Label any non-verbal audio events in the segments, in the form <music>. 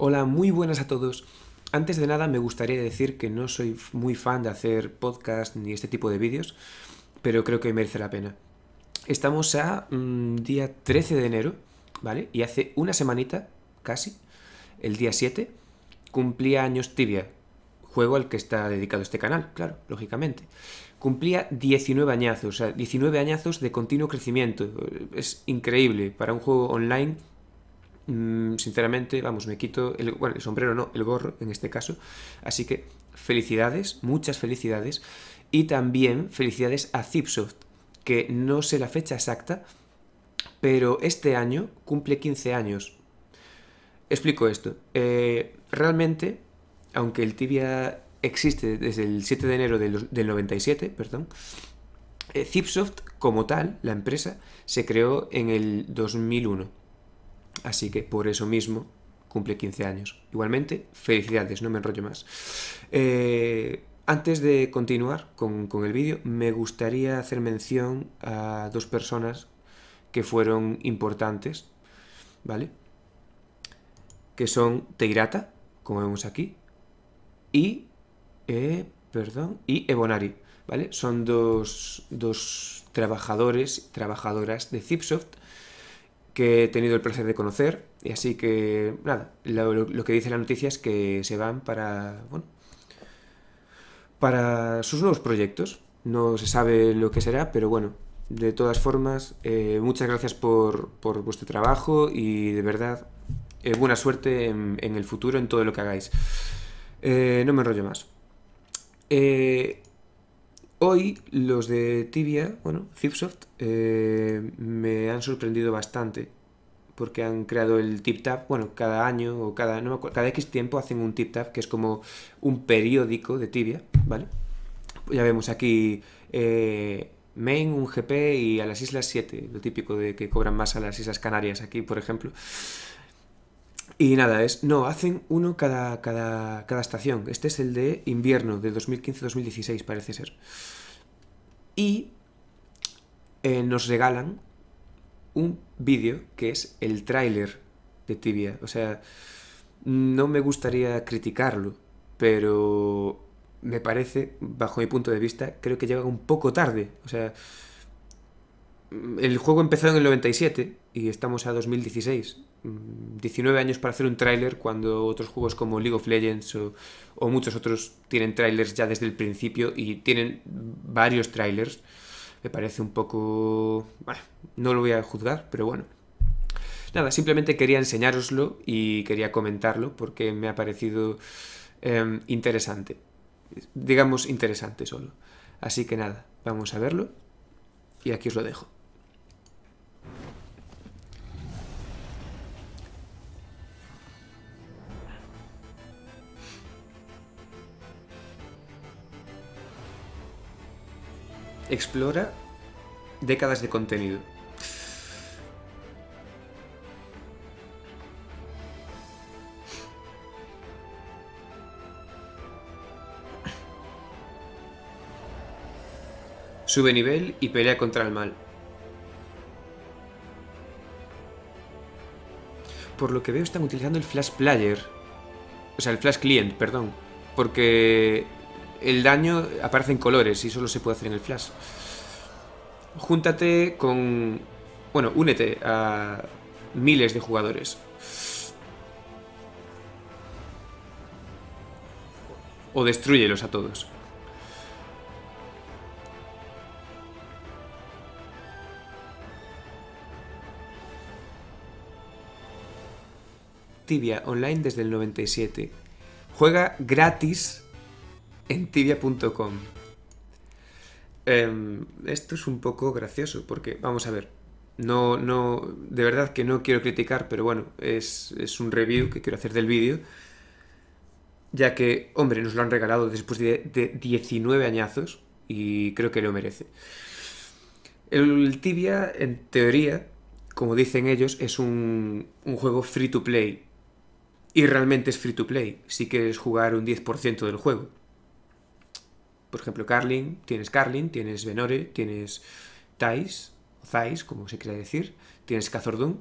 Hola, muy buenas a todos. Antes de nada me gustaría decir que no soy muy fan de hacer podcast ni este tipo de vídeos, pero creo que merece la pena. Estamos a mm, día 13 de enero, ¿vale? Y hace una semanita, casi, el día 7, cumplía años Tibia, juego al que está dedicado este canal, claro, lógicamente. Cumplía 19 añazos, o sea, 19 añazos de continuo crecimiento. Es increíble para un juego online Mm, sinceramente, vamos, me quito el, bueno, el sombrero, no, el gorro en este caso. Así que felicidades, muchas felicidades. Y también felicidades a Zipsoft, que no sé la fecha exacta, pero este año cumple 15 años. Explico esto. Eh, realmente, aunque el tibia existe desde el 7 de enero del, 97, perdón, eh, Zipsoft como tal, la empresa, se creó en el 2001. Así que por eso mismo cumple 15 años. Igualmente, felicidades, no me enrollo más. Eh, antes de continuar con, el vídeo, me gustaría hacer mención a dos personas que fueron importantes, ¿vale? Que son Teirata, como vemos aquí, y... Eh, perdón, y Ebonari, ¿vale? Son dos, dos trabajadores, trabajadoras de Zipsoft, que he tenido el placer de conocer. Y así que, nada, lo, que dice la noticia es que se van para, bueno, para sus nuevos proyectos. No se sabe lo que será, pero bueno, de todas formas, eh, muchas gracias por, vuestro trabajo y de verdad, eh, buena suerte en, el futuro, en todo lo que hagáis. Eh, no me enrollo más. Hoy los de Tibia, bueno, Zipsoft, eh, me han sorprendido bastante porque han creado el tip tap, bueno, cada año o cada, no cada X tiempo hacen un tip tap que es como un periódico de Tibia, ¿vale? Ya vemos aquí eh, Main, un GP y a las Islas 7, lo típico de que cobran más a las Islas Canarias aquí, por ejemplo. Y nada, es. No, hacen uno cada, cada, cada estación. Este es el de invierno, de 2015-2016, parece ser. Y eh, nos regalan un vídeo que es el tráiler de Tibia. O sea, no me gustaría criticarlo, pero me parece, bajo mi punto de vista, creo que llega un poco tarde. O sea, Mm, el juego empezó en el 97 y estamos a 2016. 19 mm, años para hacer un tráiler cuando otros juegos como League of Legends o, muchos otros tienen tráilers ya desde el principio y tienen varios trailers Me parece un poco... Bueno, no lo voy a juzgar, pero bueno. Nada, simplemente quería enseñároslo y quería comentarlo porque me ha parecido em, interesante. Digamos interesante solo. Así que nada, vamos a verlo y aquí os lo dejo. explora décadas de contenido. Sube nivel y pelea contra el mal. Por lo que veo están utilizando el Flash Player. O sea, el Flash Client, perdón. Porque el daño aparece en colores y solo se puede hacer en el flash. Júntate con... Bueno, únete a miles de jugadores. O destruyelos a todos. Tibia Online desde el 97. Juega gratis en tibia.com. Em, esto es un poco gracioso porque, vamos a ver, no, no, de verdad que no quiero criticar, pero bueno, es, un review que quiero hacer del vídeo, ya que, hombre, nos lo han regalado después de, 19 añazos y creo que lo merece. El Tibia, en teoría, como dicen ellos, es un, un, juego free to play. Y realmente es free to play, si quieres jugar un 10% del juego. Por ejemplo, Carlin, tienes Carlin, tienes Venore, tienes Thais, o Thais, como se quiere decir, tienes Cazordún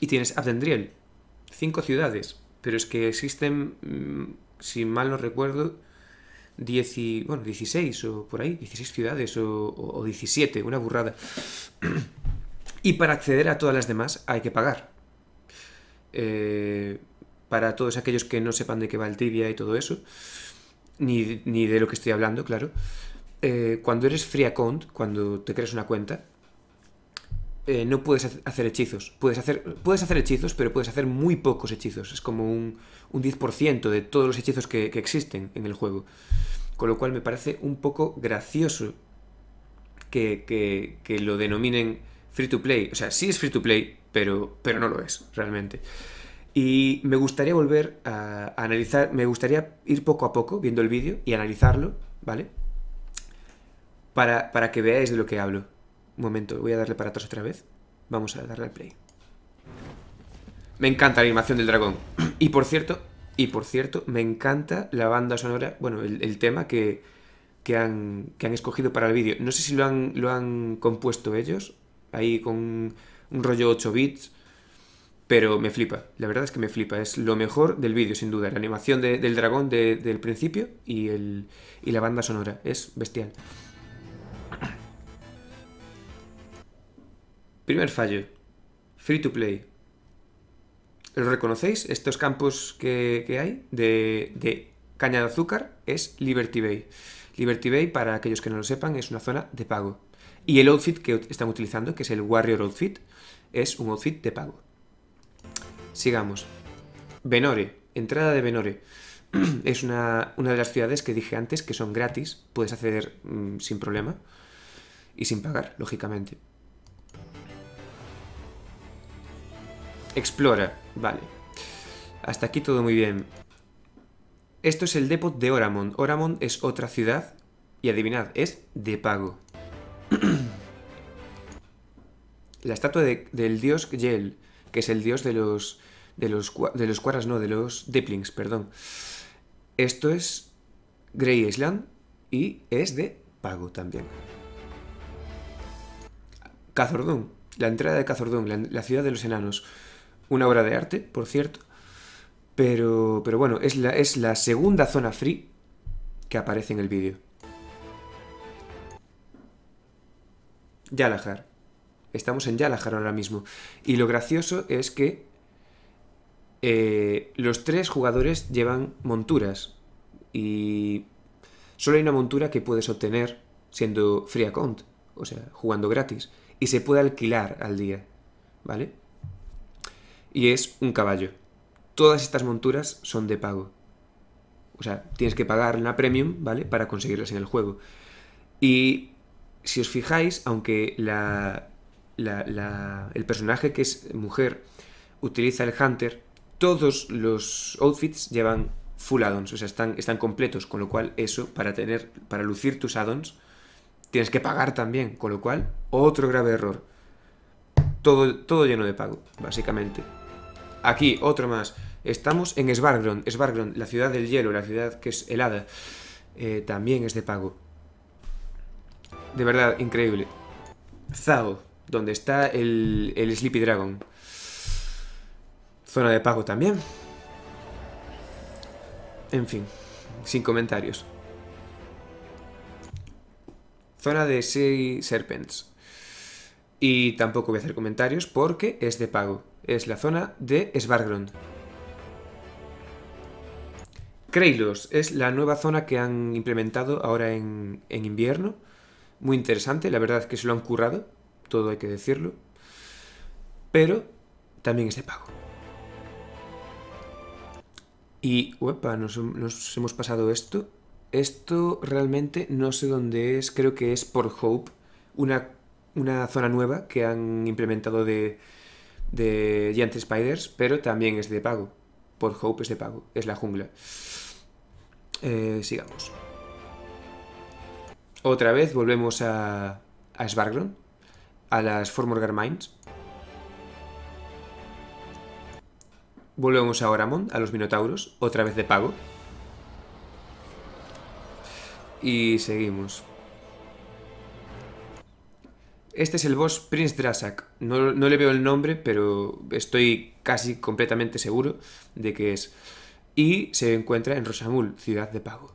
y tienes Abdendriel. Cinco ciudades, pero es que existen, mm, si mal no recuerdo, bueno, 16 o por ahí, 16 ciudades o, o, 17, una burrada. <clears throat> y para acceder a todas las demás hay que pagar. Eh, para todos aquellos que no sepan de qué va el tibia y todo eso, ni, de lo que estoy hablando, claro. Eh, cuando eres free account, cuando te creas una cuenta, eh, no puedes hacer hechizos. Puedes hacer, puedes hacer hechizos, pero puedes hacer muy pocos hechizos. Es como un, un 10% de todos los hechizos que, que, existen en el juego. Con lo cual me parece un poco gracioso que, que, que, lo denominen free to play. O sea, sí es free to play, pero, pero no lo es realmente. Y me gustaría volver a, analizar, me gustaría ir poco a poco viendo el vídeo y analizarlo, ¿vale? Para, que veáis de lo que hablo. Un momento, voy a darle para atrás otra vez. Vamos a darle al play. Me encanta la animación del dragón. Y por cierto, y por cierto, me encanta la banda sonora, bueno, el, tema que, que, han, que han escogido para el vídeo. No sé si lo han, lo han compuesto ellos, ahí con un rollo 8 bits, pero me flipa, la verdad es que me flipa. Es lo mejor del vídeo, sin duda. La animación del dragón del principio y, la banda sonora. Es bestial. <clears throat> Primer fallo. Free to play. ¿Lo reconocéis? Estos campos que, hay de, de, caña de azúcar es Liberty Bay. Liberty Bay, para aquellos que no lo sepan, es una zona de pago. Y el outfit que están utilizando, que es el Warrior Outfit, es un outfit de pago. Sigamos. Benore, entrada de Benore. <clears throat> es una, de las ciudades que dije antes que son gratis, puedes acceder mm, sin problema y sin pagar, lógicamente. Explora, vale. Hasta aquí todo muy bien. Esto es el depot de Oramon. Oramon es otra ciudad y adivinad, es de pago. <clears throat> La estatua del dios Yel que es el dios de los. de los. de los no, de los Diplings, perdón. Esto es Grey Island y es de pago también. Cazordún, la entrada de Cazordún, la, ciudad de los enanos. Una obra de arte, por cierto. Pero, pero bueno, es la, es la segunda zona free que aparece en el vídeo. Yalahar. Estamos en Yalajar ahora mismo. Y lo gracioso es que eh, los tres jugadores llevan monturas. Y solo hay una montura que puedes obtener siendo free account, o sea, jugando gratis. Y se puede alquilar al día, ¿vale? Y es un caballo. Todas estas monturas son de pago. O sea, tienes que pagar la premium, ¿vale? Para conseguirlas en el juego. Y si os fijáis, aunque la, el personaje que es mujer utiliza el Hunter, todos los outfits llevan full addons, o sea, están, están completos, con lo cual eso, para tener, para lucir tus addons, tienes que pagar también, con lo cual, otro grave error. Todo, todo lleno de pago, básicamente. Aquí, otro más. Estamos en Svargron. Svargron, la ciudad del hielo, la ciudad que es helada. Eh, también es de pago. De verdad, increíble. Zao, donde está el, Sleepy Dragon. Zona de pago también. En fin, sin comentarios. Zona de Sea Serpents. Y tampoco voy a hacer comentarios porque es de pago. Es la zona de Svargrond. Kreilos es la nueva zona que han implementado ahora en, en invierno. Muy interesante, la verdad es que se lo han currado todo hay que decirlo, pero también es de pago. Y, uepa, nos, hemos pasado esto. Esto realmente no sé dónde es, creo que es por Hope, una, zona nueva que han implementado de, Giant Spiders, pero también es de pago. Por Hope es de pago, es la jungla. Eh, sigamos. Otra vez volvemos a, a a las Formorgar Mines. Volvemos a Oramond, a los Minotauros, otra vez de pago. Y seguimos. Este es el boss Prince Drasak. No, no, le veo el nombre, pero estoy casi completamente seguro de que es. Y se encuentra en Rosamul, ciudad de pago.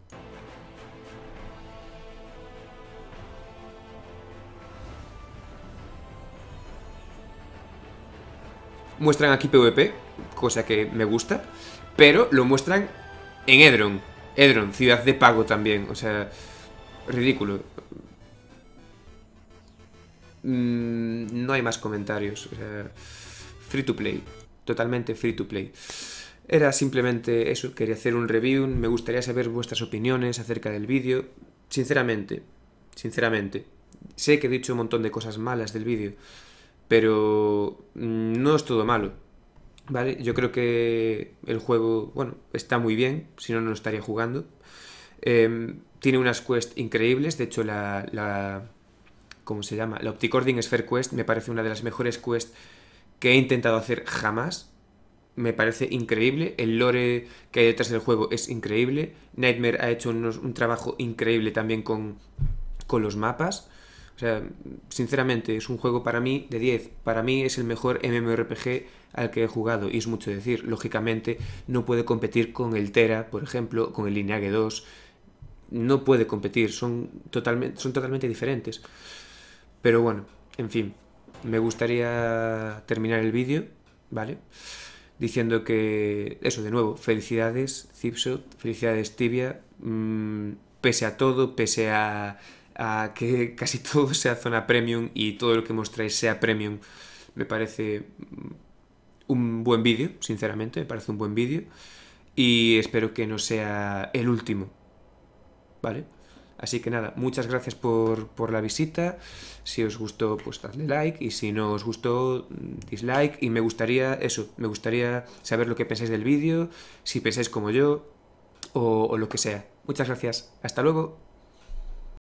Muestran aquí PvP, cosa que me gusta, pero lo muestran en Edron. Edron, ciudad de pago también, o sea, ridículo. Mm, no hay más comentarios, free to play, totalmente free to play. Era simplemente eso, quería hacer un review, me gustaría saber vuestras opiniones acerca del vídeo. Sinceramente, sinceramente, sé que he dicho un montón de cosas malas del vídeo, pero mm, no es todo malo. ¿Vale? Yo creo que el juego, bueno, está muy bien, si no, no estaría jugando. Em, tiene unas quests increíbles, de hecho la, se llama? La Opticording Sphere Quest me parece una de las mejores quests que he intentado hacer jamás. Me parece increíble, el lore que hay detrás del juego es increíble. Nightmare ha hecho un trabajo increíble también con, con los mapas. O sea, sinceramente es un juego para mí de 10. Para mí es el mejor MMORPG al que he jugado y es mucho decir. Lógicamente no puede competir con el Tera, por ejemplo, con el Lineage 2. No puede competir, son totalmente, son totalmente diferentes. Pero bueno, en fin, me gustaría terminar el vídeo, ¿vale? Diciendo que, eso de nuevo, felicidades Zipshot, felicidades Tibia, mm, pese a todo, pese a a que casi <laughs> todo sea zona premium y todo lo que mostráis sea premium, me parece un buen vídeo, sinceramente, me parece un buen vídeo. Y espero que no sea el último. ¿Vale? Así que nada, muchas gracias por, la visita. Si os gustó, pues dadle like. Y si no os gustó, dislike. Y me gustaría eso, me gustaría saber lo que pensáis del vídeo, si pensáis como yo, o lo que sea. Muchas gracias. Hasta luego.